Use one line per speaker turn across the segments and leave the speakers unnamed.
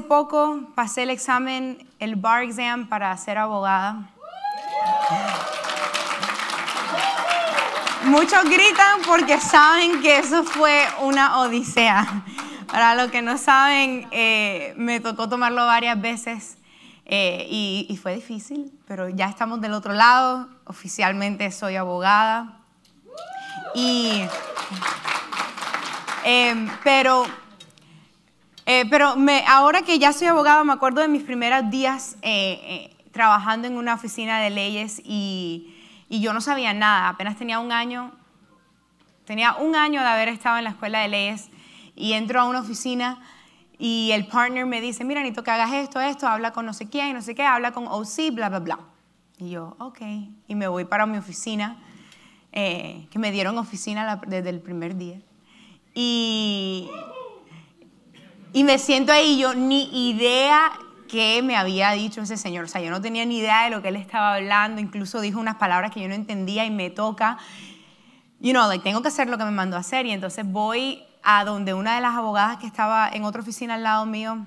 poco pasé el examen, el bar exam para ser abogada. Muchos gritan porque saben que eso fue una odisea. Para los que no saben, eh, me tocó tomarlo varias veces eh, y, fue difícil, pero ya estamos del otro lado. Oficialmente soy abogada. Y, em, pero eh, pero me, ahora que ya soy abogada, me acuerdo de mis primeros días eh, eh, trabajando en una oficina de leyes y, yo no sabía nada. Apenas tenía un año, tenía un año de haber estado en la escuela de leyes y entro a una oficina y el partner me dice, mira, necesito que hagas esto, esto, habla con no sé quién, no sé qué, habla con OC, bla, bla, bla. Y yo, ok. Y me voy para mi oficina, que me dieron oficina desde el primer día. Y, y me siento ahí, yo ni idea qué me había dicho ese señor. O sea, yo no tenía ni idea de lo que él estaba hablando. Incluso dijo unas palabras que yo no entendía y me toca. You know, like, tengo que hacer lo que me mandó a hacer. Y entonces voy a donde una de las abogadas que estaba en otra oficina al lado mío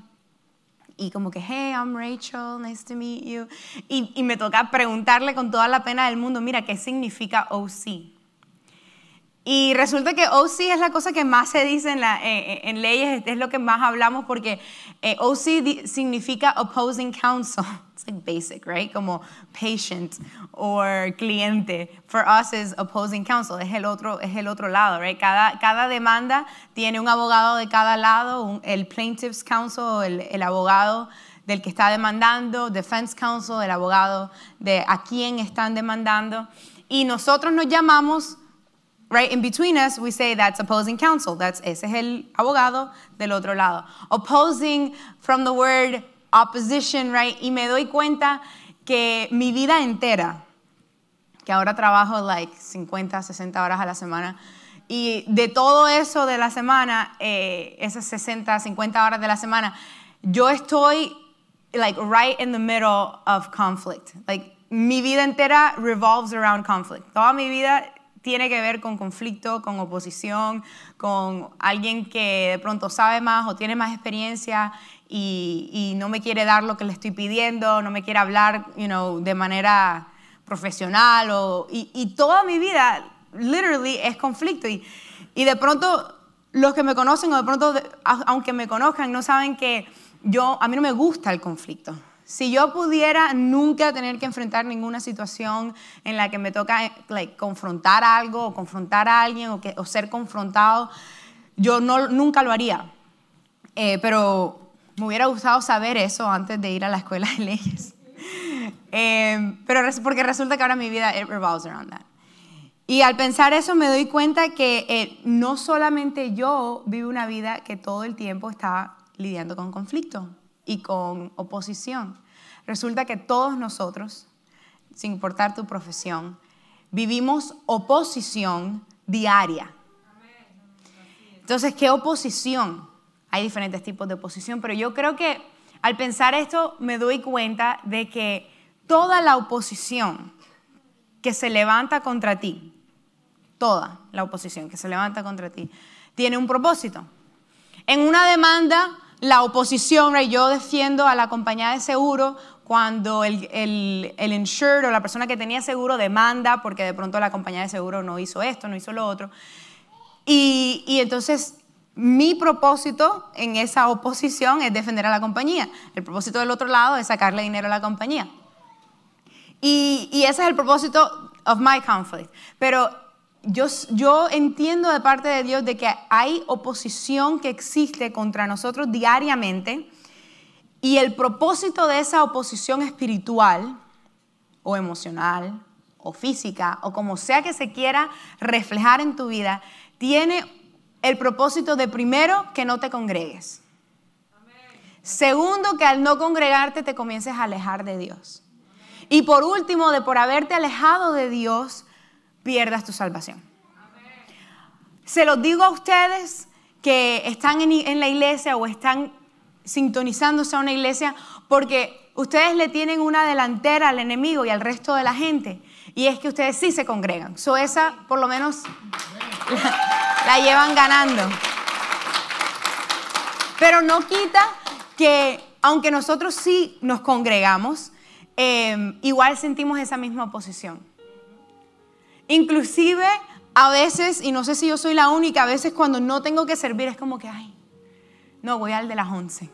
y como que, hey, I'm Rachel, nice to meet you. Y, y me toca preguntarle con toda la pena del mundo, mira, ¿qué significa OC? Y resulta que OC es la cosa que más se dice en, leyes, es lo que más hablamos porque eh, OC significa opposing counsel. It's like basic, right? Como patient o cliente. For us is opposing counsel, es el otro, es el otro lado, right? Cada, cada demanda tiene un abogado de cada lado, el plaintiff's counsel, el, el abogado del que está demandando, defense counsel, el abogado de a quién están demandando. Y nosotros nos llamamos right? In between us, we say that's opposing counsel. That's ese es el abogado del otro lado. Opposing from the word opposition, right? Y me doy cuenta que mi vida entera, que ahora trabajo like 50, 60 horas a la semana, y de todo eso de la semana, eh, esas 60, 50 horas de la semana, yo estoy like right in the middle of conflict. Like mi vida entera revolves around conflict. Toda mi vida tiene que ver con conflicto, con oposición, con alguien que de pronto sabe más o tiene más experiencia y, no me quiere dar lo que le estoy pidiendo, no me quiere hablar de manera profesional. O, y, toda mi vida, literally, es conflicto. Y, y de pronto los que me conocen o de pronto, aunque me conozcan, no saben que yo, a mí no me gusta el conflicto. Si yo pudiera nunca tener que enfrentar ninguna situación en la que me toca eh, confrontar algo o confrontar a alguien o, ser confrontado, yo nunca lo haría. Eh, pero me hubiera gustado saber eso antes de ir a la escuela de leyes. Eh, pero porque resulta que ahora mi vida it revolves around that. Y al pensar eso me doy cuenta que no solamente yo vivo una vida que todo el tiempo está lidiando con conflicto y con oposición. Resulta que todos nosotros, sin importar tu profesión, vivimos oposición diaria. Entonces, ¿qué oposición? Hay diferentes tipos de oposición, pero yo creo que al pensar esto me doy cuenta de que toda la oposición que se levanta contra ti, toda la oposición que se levanta contra ti, tiene un propósito. En una demanda la oposición, yo defiendo a la compañía de seguro cuando el, el, insured o la persona que tenía seguro demanda porque de pronto la compañía de seguro no hizo esto, no hizo lo otro. Y, entonces mi propósito en esa oposición es defender a la compañía. El propósito del otro lado es sacarle dinero a la compañía. Y, ese es el propósito of my conflict. Pero yo, entiendo de parte de Dios de que hay oposición que existe contra nosotros diariamente y el propósito de esa oposición espiritual o emocional o física o como sea que se quiera reflejar en tu vida, tiene el propósito de primero que no te congregues. Segundo, que al no congregarte te comiences a alejar de Dios. Y por último, de por haberte alejado de Dios, pierdas tu salvación. Se los digo a ustedes que están en, la iglesia o están sintonizándose a una iglesia porque ustedes le tienen una delantera al enemigo y al resto de la gente. Y es que ustedes sí se congregan. So esa por lo menos la, llevan ganando. Pero no quita que aunque nosotros sí nos congregamos, eh, igual sentimos esa misma oposición. Inclusive a veces, y no sé si yo soy la única, a veces cuando no tengo que servir es como que, ay, no, voy al de las 11.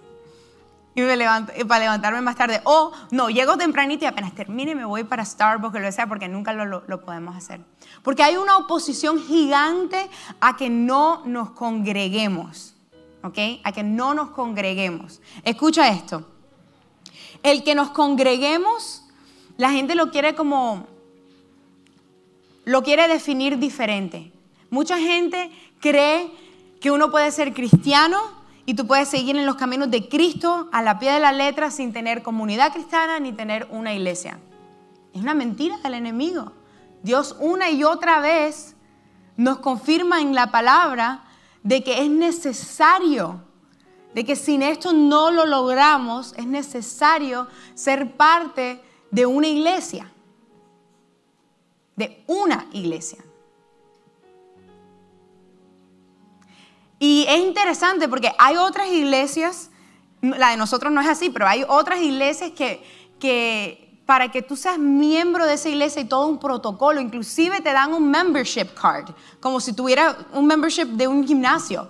Y me levanto, para levantarme más tarde. O no, llego tempranito y apenas termine me voy para Starbucks o lo que sea, porque nunca lo, lo podemos hacer. Porque hay una oposición gigante a que no nos congreguemos. ¿Ok? A que no nos congreguemos. Escucha esto. El que nos congreguemos, la gente lo quiere como lo quiere definir diferente. Mucha gente cree que uno puede ser cristiano y tú puedes seguir en los caminos de Cristo a la pie de la letra sin tener comunidad cristiana ni tener una iglesia. Es una mentira del enemigo. Dios una y otra vez nos confirma en la palabra de que es necesario, de que sin esto no lo logramos, es necesario ser parte de una iglesia de una iglesia. Y es interesante porque hay otras iglesias, la de nosotros no es así, pero hay otras iglesias que, para que tú seas miembro de esa iglesia y todo un protocolo, inclusive te dan un membership card, como si tuvieras un membership de un gimnasio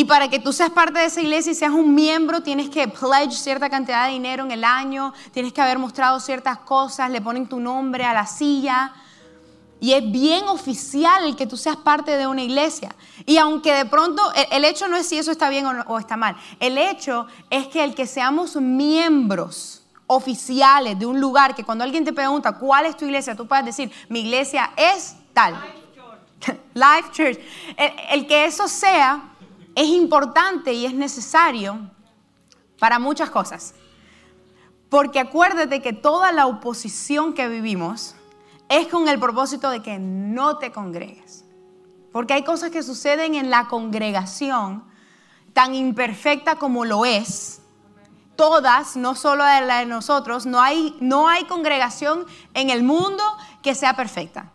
y para que tú seas parte de esa iglesia y seas un miembro, tienes que pledge cierta cantidad de dinero en el año, tienes que haber mostrado ciertas cosas, le ponen tu nombre a la silla. Y es bien oficial que tú seas parte de una iglesia. Y aunque de pronto el, hecho no es si eso está bien o, está mal, el hecho es que el que seamos miembros oficiales de un lugar, que cuando alguien te pregunta cuál es tu iglesia, tú puedes decir, mi iglesia es tal. Life Church. el que eso sea es importante y es necesario para muchas cosas. Porque acuérdate que toda la oposición que vivimos es con el propósito de que no te congregues. Porque hay cosas que suceden en la congregación, tan imperfecta como lo es, todas, no solo la de nosotros, no hay, no hay congregación en el mundo que sea perfecta.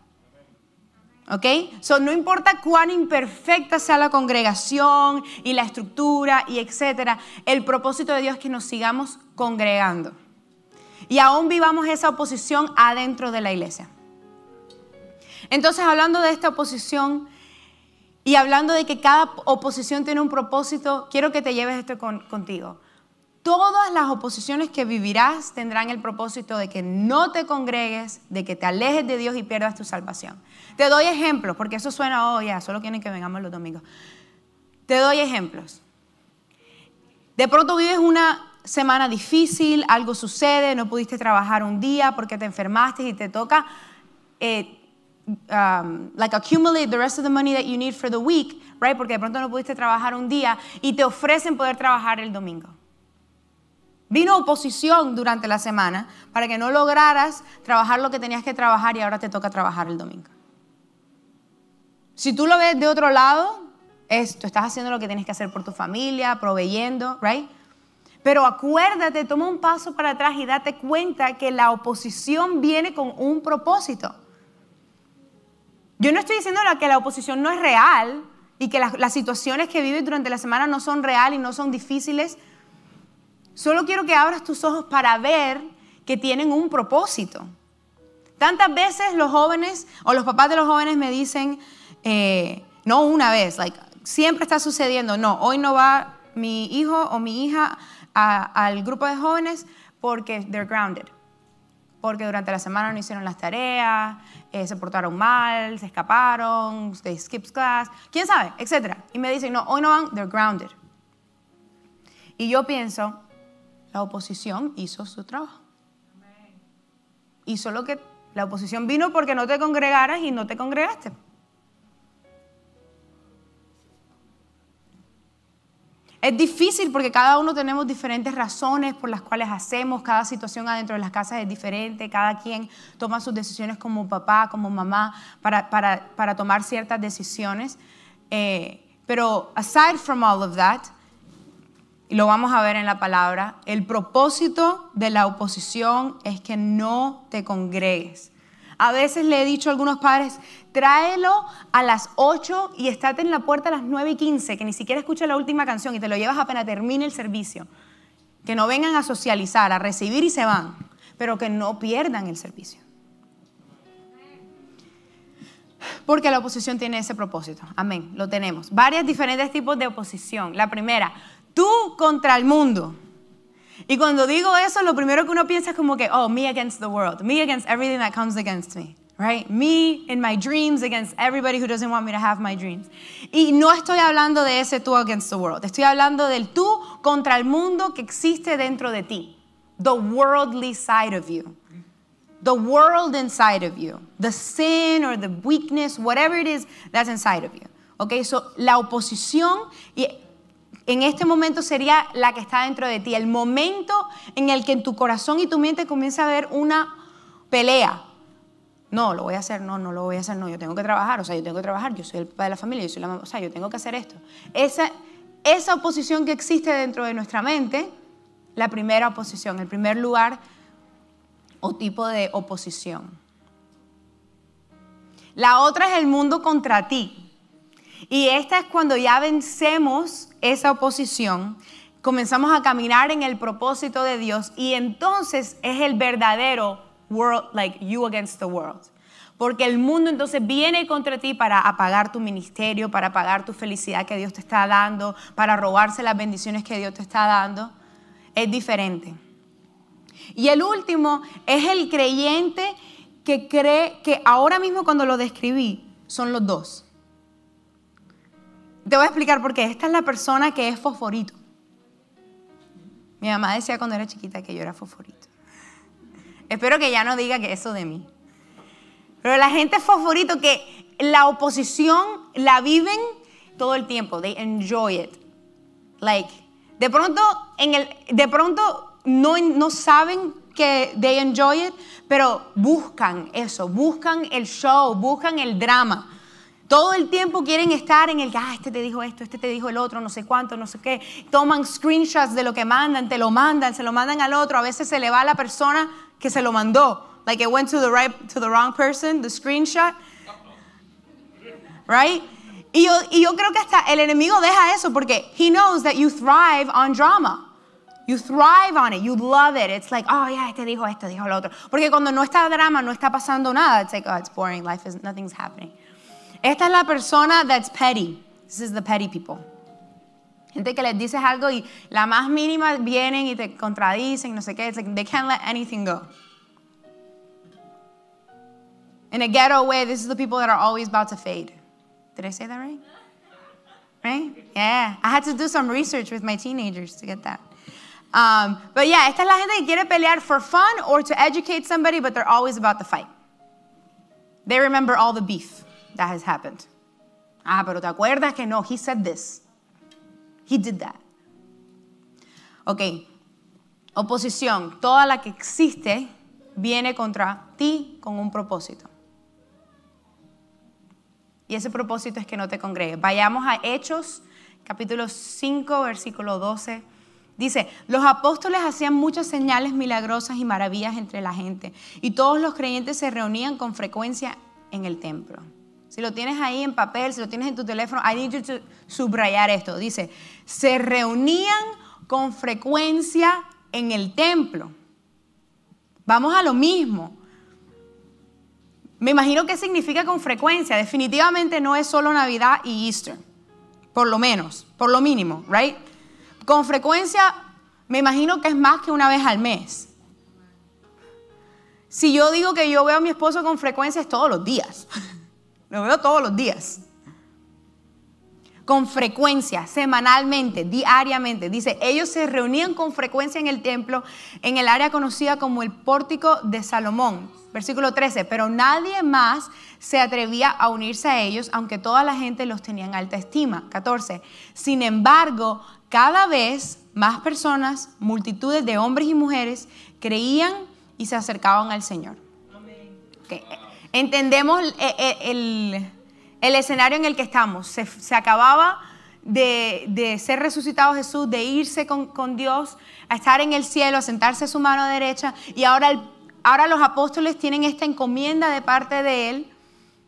So, no importa cuán imperfecta sea la congregación y la estructura y etcétera, el propósito de Dios es que nos sigamos congregando. Y aún vivamos esa oposición adentro de la iglesia. Entonces, hablando de esta oposición y hablando de que cada oposición tiene un propósito, quiero que te lleves esto contigo. Todas las oposiciones que vivirás tendrán el propósito de que no te congregues, de que te alejes de Dios y pierdas tu salvación. Te doy ejemplos, porque eso suena, oh, ya, solo quieren que vengamos los domingos. Te doy ejemplos. De pronto vives una semana difícil, algo sucede, no pudiste trabajar un día porque te enfermaste y te toca, eh, um, like, accumulate the rest of the money that you need for the week, right? Porque de pronto no pudiste trabajar un día y te ofrecen poder trabajar el domingo. Vino oposición durante la semana para que no lograras trabajar lo que tenías que trabajar y ahora te toca trabajar el domingo. Si tú lo ves de otro lado, esto tú estás haciendo lo que tienes que hacer por tu familia, proveyendo, ¿right? Pero acuérdate, toma un paso para atrás y date cuenta que la oposición viene con un propósito. Yo no estoy diciendo que la oposición no es real y que las, situaciones que vives durante la semana no son real y no son difíciles, Solo quiero que abras tus ojos para ver que tienen un propósito. Tantas veces los jóvenes o los papás de los jóvenes me dicen, eh, no una vez, like, siempre está sucediendo, no, hoy no va mi hijo o mi hija al grupo de jóvenes porque they're grounded, porque durante la semana no hicieron las tareas, eh, se portaron mal, se escaparon, they skipped class, quién sabe, etc. Y me dicen, no, hoy no van, they're grounded. Y yo pienso, la oposición hizo su trabajo. Hizo lo que la oposición vino porque no te congregaras y no te congregaste. Es difícil porque cada uno tenemos diferentes razones por las cuales hacemos, cada situación adentro de las casas es diferente, cada quien toma sus decisiones como papá, como mamá, para, tomar ciertas decisiones. Eh, pero aside from all of that, y lo vamos a ver en la palabra, el propósito de la oposición es que no te congregues. A veces le he dicho a algunos padres, tráelo a las 8 y estate en la puerta a las 9 y 15, que ni siquiera escucha la última canción y te lo llevas apenas termine el servicio. Que no vengan a socializar, a recibir y se van, pero que no pierdan el servicio. Porque la oposición tiene ese propósito. Amén, lo tenemos. Varios diferentes tipos de oposición. La primera, Tú contra el mundo. Y cuando digo eso, lo primero que uno piensa es como que, oh, me against the world, me against everything that comes against me, right? Me in my dreams against everybody who doesn't want me to have my dreams. Y no estoy hablando de ese tú against the world, estoy hablando del tú contra el mundo que existe dentro de ti, the worldly side of you. The world inside of you, the sin or the weakness, whatever it is that's inside of you. Okay, so la oposición y en este momento sería la que está dentro de ti, el momento en el que en tu corazón y tu mente comienza a haber una pelea. No, lo voy a hacer, no, no lo voy a hacer, no, yo tengo que trabajar, o sea, yo tengo que trabajar, yo soy el papá de la familia, yo soy la mamá, o sea, yo tengo que hacer esto. Esa, esa oposición que existe dentro de nuestra mente, la primera oposición, el primer lugar o tipo de oposición. La otra es el mundo contra ti. Y esta es cuando ya vencemos esa oposición, comenzamos a caminar en el propósito de Dios y entonces es el verdadero world, like you against the world. Porque el mundo entonces viene contra ti para apagar tu ministerio, para apagar tu felicidad que Dios te está dando, para robarse las bendiciones que Dios te está dando. Es diferente. Y el último es el creyente que cree que ahora mismo cuando lo describí son los dos. Te voy a explicar por qué. Esta es la persona que es fosforito. Mi mamá decía cuando era chiquita que yo era fosforito. Espero que ya no diga que eso de mí. Pero la gente fosforito que la oposición la viven todo el tiempo. They enjoy it. Like, de pronto, en el, de pronto no, no saben que they enjoy it, pero buscan eso, buscan el show, buscan el drama. Todo el tiempo quieren estar en el que, ah, este te dijo esto, este te dijo el otro, no sé cuánto, no sé qué. Toman screenshots de lo que mandan, te lo mandan, se lo mandan al otro. A veces se le va a la persona que se lo mandó. Like it went to the right, to the wrong person, the screenshot. Right? Y yo, creo que hasta el enemigo deja eso porque he knows that you thrive on drama. You thrive on it, you love it. It's like, oh yeah, este dijo esto, dijo el otro. Porque cuando no está drama, no está pasando nada. It's like, oh, it's boring, life is, nothing's happening. Esta es la persona that's petty. This is the petty people. Gente que les dices algo y la más mínima vienen y te contradicen, no sé qué. It's like they can't let anything go. In a ghetto way, this is the people that are always about to fade. Did I say that right? Right? Yeah. I had to do some research with my teenagers to get that. Um, but yeah, esta es la gente que quiere pelear for fun or to educate somebody, but they're always about the fight. They remember all the beef. That has happened. Ah, pero te acuerdas que no, he said this. He did that. Ok. Oposición, toda la que existe viene contra ti con un propósito. Y ese propósito es que no te congregues. Vayamos a Hechos, capítulo 5, versículo 12. Dice, los apóstoles hacían muchas señales milagrosas y maravillas entre la gente, y todos los creyentes se reunían con frecuencia en el templo. Si lo tienes ahí en papel, si lo tienes en tu teléfono, I need you to subrayar esto. Dice, se reunían con frecuencia en el templo. Vamos a lo mismo. Me imagino qué significa con frecuencia. Definitivamente no es solo Navidad y Easter. Por lo menos, por lo mínimo, ¿right? Con frecuencia, me imagino que es más que una vez al mes. Si yo digo que yo veo a mi esposo con frecuencia, es todos los días. Lo veo todos los días. Con frecuencia, semanalmente, diariamente. Dice, ellos se reunían con frecuencia en el templo, en el área conocida como el pórtico de Salomón. Versículo 13, pero nadie más se atrevía a unirse a ellos, aunque toda la gente los tenía en alta estima. 14, sin embargo, cada vez más personas, multitudes de hombres y mujeres, creían y se acercaban al Señor. Entendemos e, e, el, escenario en el que estamos. Se, acababa de, ser resucitado Jesús, de irse con, Dios, a estar en el cielo, a sentarse a su mano derecha. Y ahora, ahora los apóstoles tienen esta encomienda de parte de Él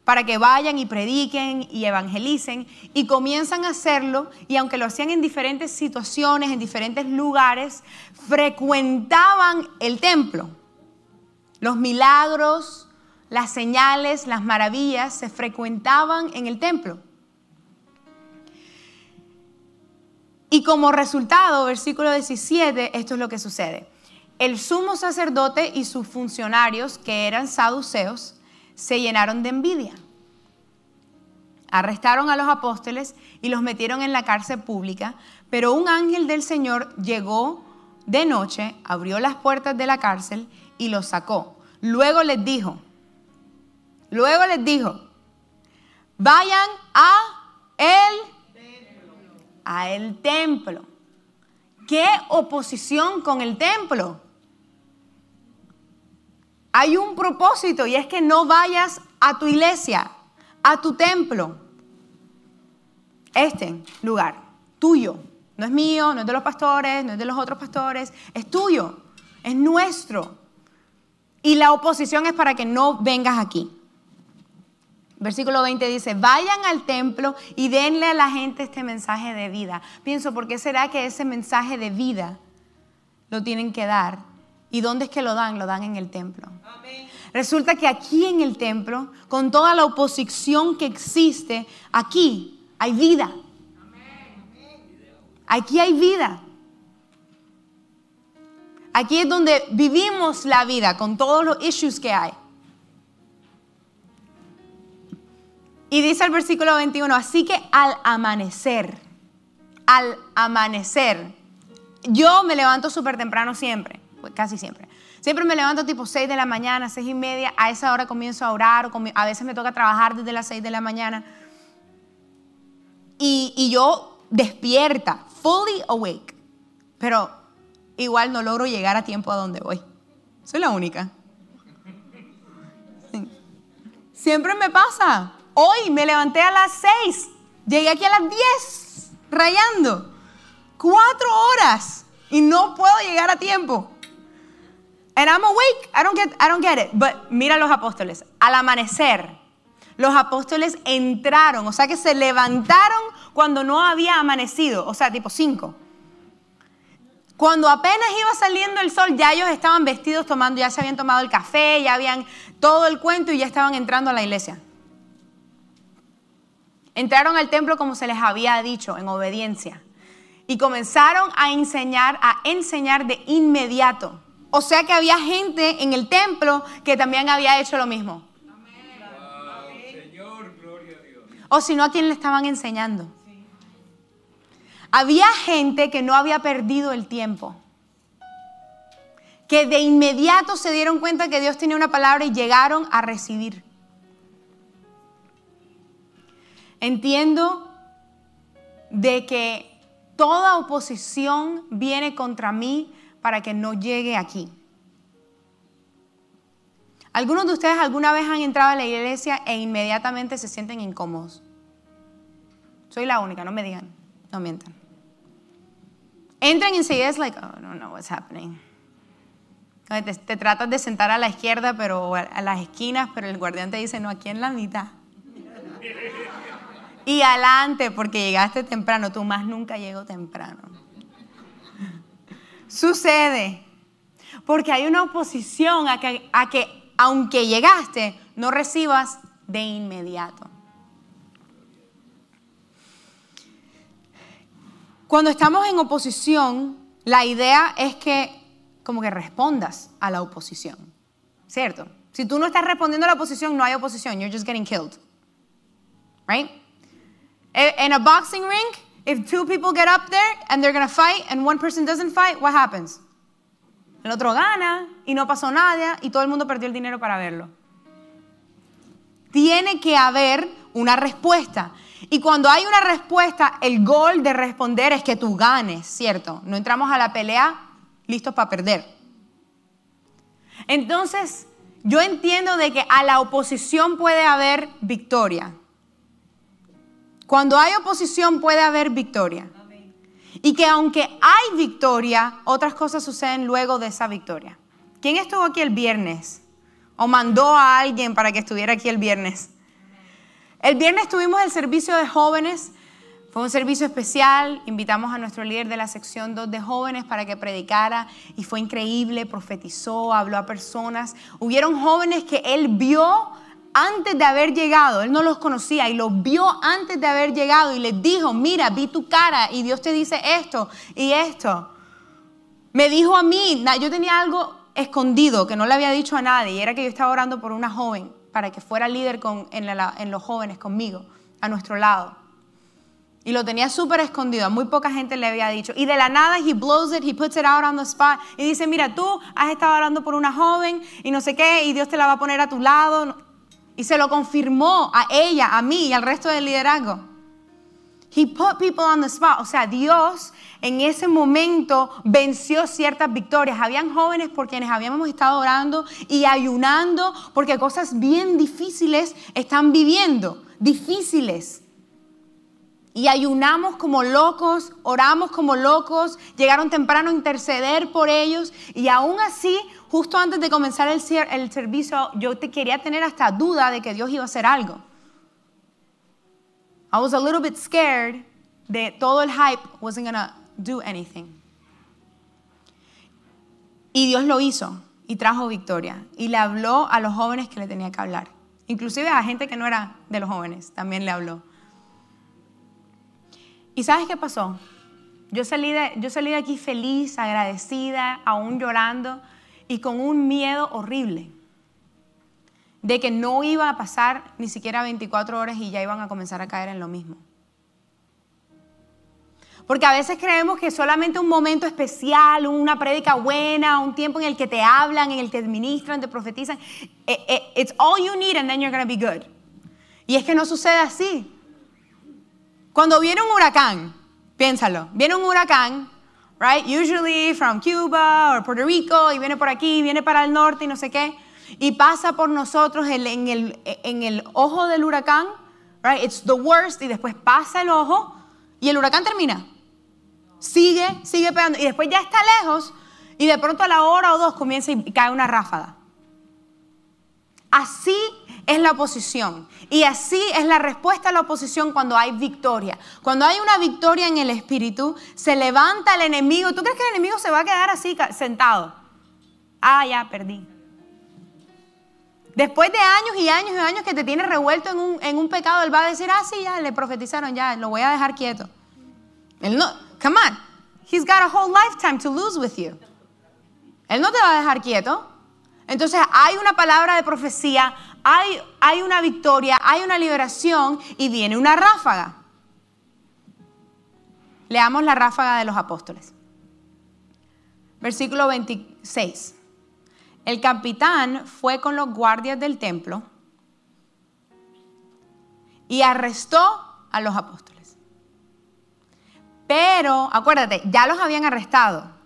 para que vayan y prediquen y evangelicen y comienzan a hacerlo y aunque lo hacían en diferentes situaciones, en diferentes lugares, frecuentaban el templo, los milagros, las señales, las maravillas se frecuentaban en el templo. Y como resultado, versículo 17, esto es lo que sucede. El sumo sacerdote y sus funcionarios, que eran saduceos, se llenaron de envidia. Arrestaron a los apóstoles y los metieron en la cárcel pública, pero un ángel del Señor llegó de noche, abrió las puertas de la cárcel y los sacó. Luego les dijo, Luego les dijo, vayan a el, a el templo. ¿Qué oposición con el templo? Hay un propósito y es que no vayas a tu iglesia, a tu templo. Este lugar, tuyo. No es mío, no es de los pastores, no es de los otros pastores, es tuyo, es nuestro. Y la oposición es para que no vengas aquí. Versículo 20 dice, vayan al templo y denle a la gente este mensaje de vida. Pienso, ¿por qué será que ese mensaje de vida lo tienen que dar? ¿Y dónde es que lo dan? Lo dan en el templo. Resulta que aquí en el templo, con toda la oposición que existe, aquí hay vida. Aquí hay vida. Aquí es donde vivimos la vida, con todos los issues que hay. Y dice el versículo 21, así que al amanecer, al amanecer, yo me levanto súper temprano siempre, pues casi siempre. Siempre me levanto tipo 6 de la mañana, 6 y media, a esa hora comienzo a orar, a veces me toca trabajar desde las 6 de la mañana. Y, y yo despierta, fully awake, pero igual no logro llegar a tiempo a donde voy. Soy la única. Siempre me pasa. Hoy me levanté a las 6, llegué aquí a las 10, rayando. Cuatro horas y no puedo llegar a tiempo. And I'm awake. I don't get, it. But mira los apóstoles. Al amanecer, los apóstoles entraron, o sea que se levantaron cuando no había amanecido, o sea, tipo 5. Cuando apenas iba saliendo el sol, ya ellos estaban vestidos tomando, ya se habían tomado el café, ya habían todo el cuento y ya estaban entrando a la iglesia. Entraron al templo como se les había dicho, en obediencia. Y comenzaron a enseñar, a enseñar de inmediato. O sea que había gente en el templo que también había hecho lo mismo. O si no, ¿a quién le estaban enseñando? Había gente que no había perdido el tiempo, que de inmediato se dieron cuenta que Dios tenía una palabra y llegaron a recibir. Entiendo de que toda oposición viene contra mí para que no llegue aquí. Algunos de ustedes alguna vez han entrado a la iglesia e inmediatamente se sienten incómodos. Soy la única, no me digan, no mientan. Entran y enseguida es like, oh, no sé what's happening. Te, te, tratas de sentar a la izquierda pero a las esquinas, pero el guardián te dice, no, aquí en la mitad y adelante porque llegaste temprano. Tú más nunca llego temprano. Sucede porque hay una oposición a que, aunque llegaste, no recibas de inmediato. Cuando estamos en oposición, la idea es que como que respondas a la oposición, ¿cierto? Si tú no estás respondiendo a la oposición, no hay oposición, you're just getting killed. Right? In a boxing ring, if two people get up there and they're going fight and one person doesn't fight, what happens? El otro gana y no pasó nada y todo el mundo perdió el dinero para verlo. Tiene que haber una respuesta. Y cuando hay una respuesta, el gol de responder es que tú ganes, ¿cierto? No entramos a la pelea listos para perder. Entonces, yo entiendo de que a la oposición puede haber victoria. Cuando hay oposición puede haber victoria. Y que aunque hay victoria, otras cosas suceden luego de esa victoria. ¿Quién estuvo aquí el viernes? ¿O mandó a alguien para que estuviera aquí el viernes? El viernes tuvimos el servicio de jóvenes. Fue un servicio especial. Invitamos a nuestro líder de la sección 2 de jóvenes para que predicara y fue increíble. Profetizó, habló a personas. Hubieron jóvenes que él vio antes de haber llegado, él no los conocía y los vio antes de haber llegado y les dijo, mira, vi tu cara y Dios te dice esto y esto. Me dijo a mí, yo tenía algo escondido que no le había dicho a nadie y era que yo estaba orando por una joven para que fuera líder con, en, en los jóvenes conmigo, a nuestro lado. Y lo tenía súper escondido, a muy poca gente le había dicho. Y de la nada, he blows it, he puts it out on the spot. Y dice, mira, tú has estado orando por una joven y no sé qué, y Dios te la va a poner a tu lado. Y se lo confirmó a ella, a mí y al resto del liderazgo. He put people on the spot. O sea, Dios en ese momento venció ciertas victorias. Habían jóvenes por quienes habíamos estado orando y ayunando porque cosas bien difíciles están viviendo. Difíciles y ayunamos como locos, oramos como locos, llegaron temprano a interceder por ellos y aún así, justo antes de comenzar el, servicio, yo te quería tener hasta duda de que Dios iba a hacer algo. I was a little bit scared that todo el hype wasn't gonna do anything. Y Dios lo hizo y trajo victoria y le habló a los jóvenes que le tenía que hablar. Inclusive a gente que no era de los jóvenes, también le habló. ¿Y sabes qué pasó? Yo salí, de, yo salí de aquí feliz, agradecida, aún llorando y con un miedo horrible de que no iba a pasar ni siquiera 24 horas y ya iban a comenzar a caer en lo mismo. Porque a veces creemos que solamente un momento especial, una prédica buena, un tiempo en el que te hablan, en el que te administran, te profetizan, es eh, eh, all you need and then you're going to be good. Y es que no sucede así. Cuando viene un huracán, piénsalo, viene un huracán, right? Usually from Cuba or Puerto Rico y viene por aquí, viene para el norte y no sé qué, y pasa por nosotros en, en, el, en el, ojo del huracán, right? It's the worst y después pasa el ojo y el huracán termina. Sigue, sigue pegando y después ya está lejos y de pronto a la hora o dos comienza y cae una ráfaga. Así es la oposición. Y así es la respuesta a la oposición cuando hay victoria. Cuando hay una victoria en el espíritu, se levanta el enemigo. ¿Tú crees que el enemigo se va a quedar así sentado? Ah, ya, perdí. Después de años y años y años que te tiene revuelto en un, pecado, él va a decir, ah, sí, ya, le profetizaron, ya, lo voy a dejar quieto. Él no, come on, he's got a whole lifetime to lose with you. Él no te va a dejar quieto. Entonces hay una palabra de profecía, hay, una victoria, hay una liberación y viene una ráfaga. Leamos la ráfaga de los apóstoles. Versículo 26. El capitán fue con los guardias del templo y arrestó a los apóstoles. Pero, acuérdate, ya los habían arrestado.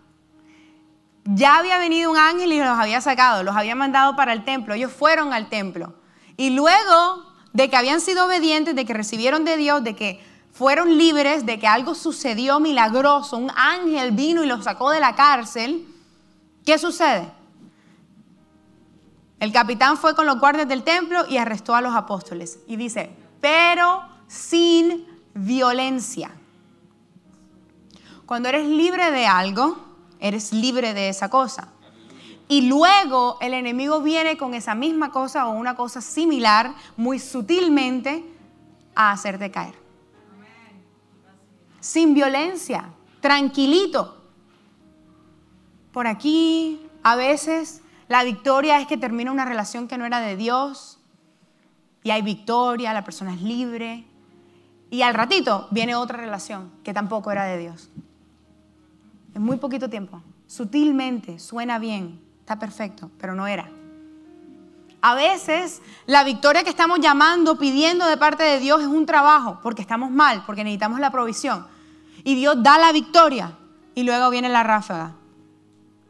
Ya había venido un ángel y los había sacado, los había mandado para el templo, ellos fueron al templo. Y luego de que habían sido obedientes, de que recibieron de Dios, de que fueron libres, de que algo sucedió milagroso, un ángel vino y los sacó de la cárcel, ¿qué sucede? El capitán fue con los guardias del templo y arrestó a los apóstoles. Y dice, pero sin violencia. Cuando eres libre de algo, Eres libre de esa cosa. Y luego el enemigo viene con esa misma cosa o una cosa similar, muy sutilmente, a hacerte caer. Sin violencia, tranquilito. Por aquí, a veces, la victoria es que termina una relación que no era de Dios y hay victoria, la persona es libre. Y al ratito viene otra relación que tampoco era de Dios en muy poquito tiempo. Sutilmente, suena bien, está perfecto, pero no era. A veces la victoria que estamos llamando, pidiendo de parte de Dios es un trabajo, porque estamos mal, porque necesitamos la provisión. Y Dios da la victoria y luego viene la ráfaga.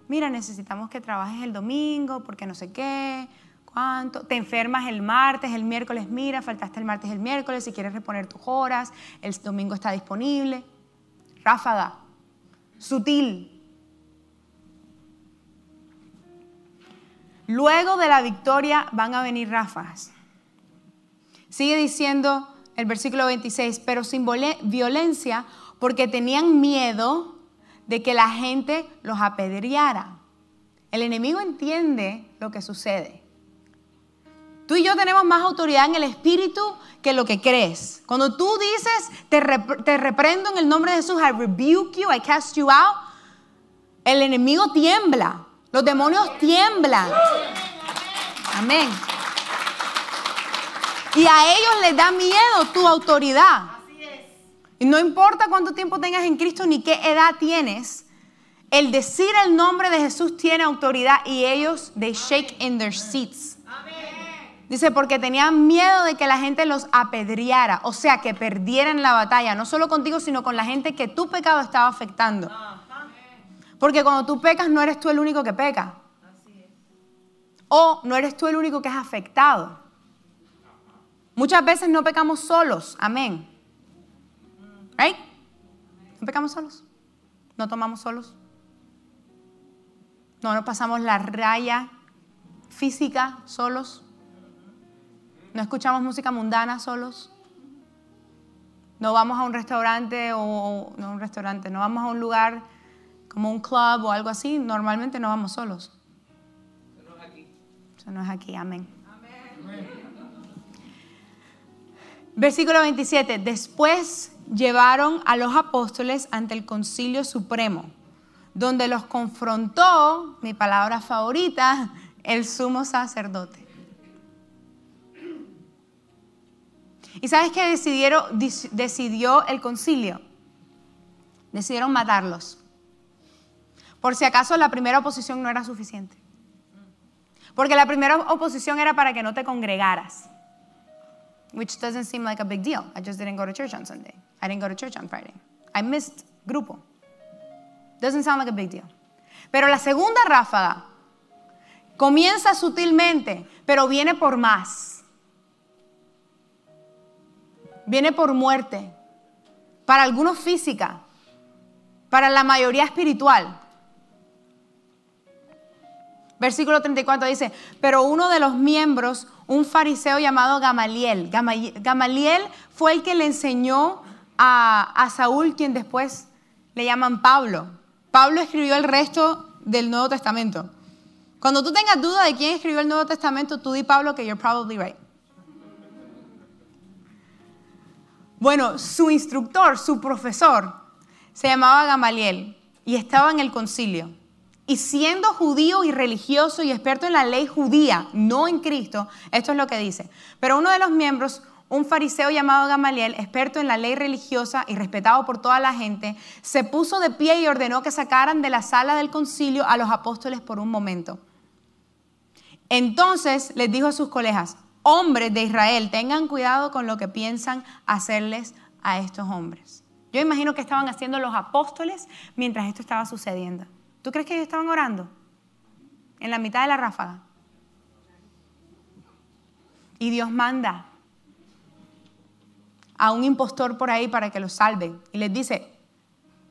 Mira, necesitamos que trabajes el domingo, porque no sé qué, cuánto. Te enfermas el martes, el miércoles, mira, faltaste el martes, el miércoles, si quieres reponer tus horas, el domingo está disponible. Ráfaga, sutil. Luego de la victoria van a venir ráfagas. Sigue diciendo el versículo 26, pero sin violencia porque tenían miedo de que la gente los apedreara. El enemigo entiende lo que sucede. Tú y yo tenemos más autoridad en el espíritu que lo que crees. Cuando tú dices, te, reprendo en el nombre de Jesús, I rebuke you, I cast you out, el enemigo tiembla, los demonios tiemblan. Amén. Y a ellos les da miedo tu autoridad. Y no importa cuánto tiempo tengas en Cristo ni qué edad tienes, el decir el nombre de Jesús tiene autoridad y ellos, they shake in their seats. Dice, porque tenían miedo de que la gente los apedreara, o sea, que perdieran la batalla, no solo contigo, sino con la gente que tu pecado estaba afectando. Porque cuando tú pecas no eres tú el único que peca. O no eres tú el único que es afectado. Muchas veces no pecamos solos, amén. No pecamos solos. No tomamos solos. No nos pasamos la raya física solos. No escuchamos música mundana solos. No vamos a un restaurante o no un restaurante, no vamos a un lugar como un club o algo así. Normalmente no vamos solos. Eso no es aquí. Eso no es aquí. Amén. Amén. Versículo 27. Después llevaron a los apóstoles ante el concilio supremo, donde los confrontó, mi palabra favorita, el sumo sacerdote. ¿Y sabes qué decidió el concilio? Decidieron matarlos. Por si acaso la primera oposición no era suficiente. Porque la primera oposición era para que no te congregaras. Which doesn't seem like a big deal. I just didn't go to church on Sunday. I didn't go to church on Friday. I missed grupo. Doesn't sound like a big deal. Pero la segunda ráfaga comienza sutilmente, pero viene por más viene por muerte, para algunos física, para la mayoría espiritual. Versículo 34 dice, pero uno de los miembros, un fariseo llamado Gamaliel, Gamaliel fue el que le enseñó a, Saúl, quien después le llaman Pablo. Pablo escribió el resto del Nuevo Testamento. Cuando tú tengas duda de quién escribió el Nuevo Testamento, tú di Pablo que you're probably right. Bueno, su instructor, su profesor, se llamaba Gamaliel y estaba en el concilio. Y siendo judío y religioso y experto en la ley judía, no en Cristo, esto es lo que dice. Pero uno de los miembros, un fariseo llamado Gamaliel, experto en la ley religiosa y respetado por toda la gente, se puso de pie y ordenó que sacaran de la sala del concilio a los apóstoles por un momento. Entonces les dijo a sus colegas, hombres de Israel, tengan cuidado con lo que piensan hacerles a estos hombres. Yo imagino que estaban haciendo los apóstoles mientras esto estaba sucediendo. ¿Tú crees que ellos estaban orando? En la mitad de la ráfaga. Y Dios manda a un impostor por ahí para que los salve Y les dice,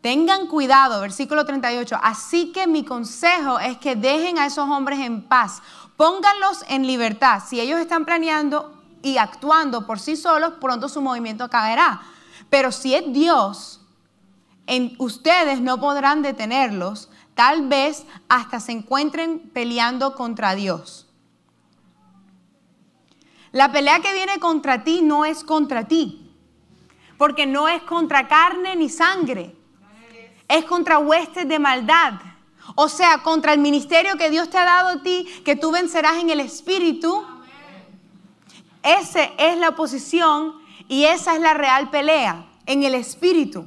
Tengan cuidado, versículo 38. Así que mi consejo es que dejen a esos hombres en paz, pónganlos en libertad. Si ellos están planeando y actuando por sí solos, pronto su movimiento caerá. Pero si es Dios, ustedes no podrán detenerlos, tal vez hasta se encuentren peleando contra Dios. La pelea que viene contra ti no es contra ti, porque no es contra carne ni sangre es contra huestes de maldad. O sea, contra el ministerio que Dios te ha dado a ti, que tú vencerás en el Espíritu. Esa es la oposición y esa es la real pelea, en el Espíritu.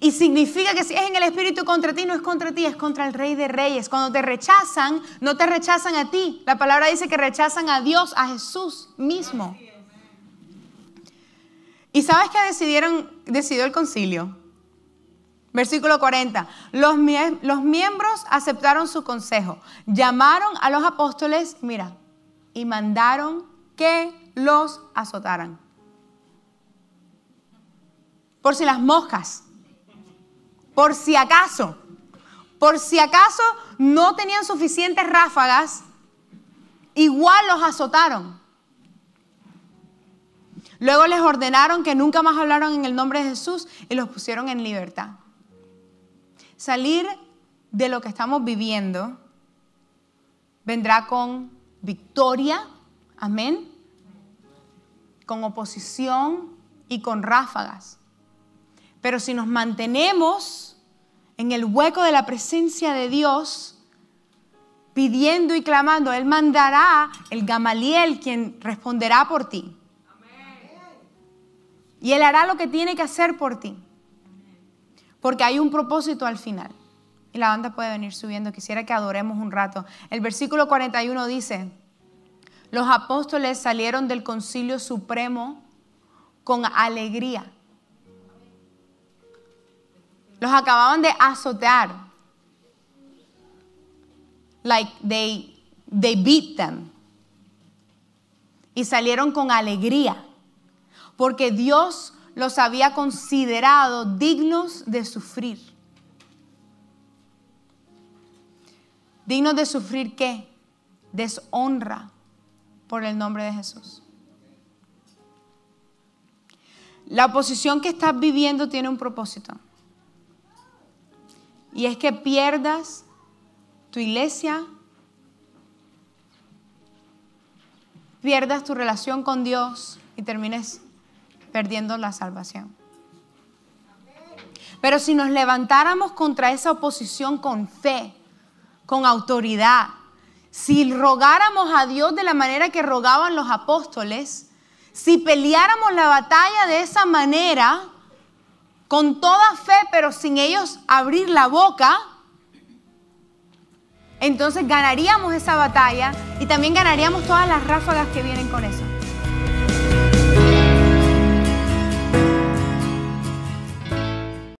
Y significa que si es en el Espíritu contra ti, no es contra ti, es contra el Rey de Reyes. Cuando te rechazan, no te rechazan a ti. La palabra dice que rechazan a Dios, a Jesús mismo. ¿Y sabes que decidieron, decidió el concilio? Versículo 40. Los, miembros aceptaron su consejo, llamaron a los apóstoles, mira, y mandaron que los azotaran. Por si las moscas, por si acaso, por si acaso no tenían suficientes ráfagas, igual los azotaron. Luego les ordenaron que nunca más hablaron en el nombre de Jesús y los pusieron en libertad. Salir de lo que estamos viviendo vendrá con victoria, amén, con oposición y con ráfagas. Pero si nos mantenemos en el hueco de la presencia de Dios, pidiendo y clamando, Él mandará el Gamaliel quien responderá por ti. Y Él hará lo que tiene que hacer por ti porque hay un propósito al final. Y la banda puede venir subiendo, quisiera que adoremos un rato. El versículo 41 dice, los apóstoles salieron del concilio supremo con alegría. Los acababan de azotear. Like they, they beat them. Y salieron con alegría. Porque Dios los había considerado dignos de sufrir. ¿Dignos de sufrir qué? Deshonra por el nombre de Jesús. La oposición que estás viviendo tiene un propósito. Y es que pierdas tu iglesia, pierdas tu relación con Dios y termines perdiendo la salvación. Pero si nos levantáramos contra esa oposición con fe, con autoridad, si rogáramos a Dios de la manera que rogaban los apóstoles, si peleáramos la batalla de esa manera, con toda fe, pero sin ellos abrir la boca, entonces ganaríamos esa batalla y también ganaríamos todas las ráfagas que vienen con eso.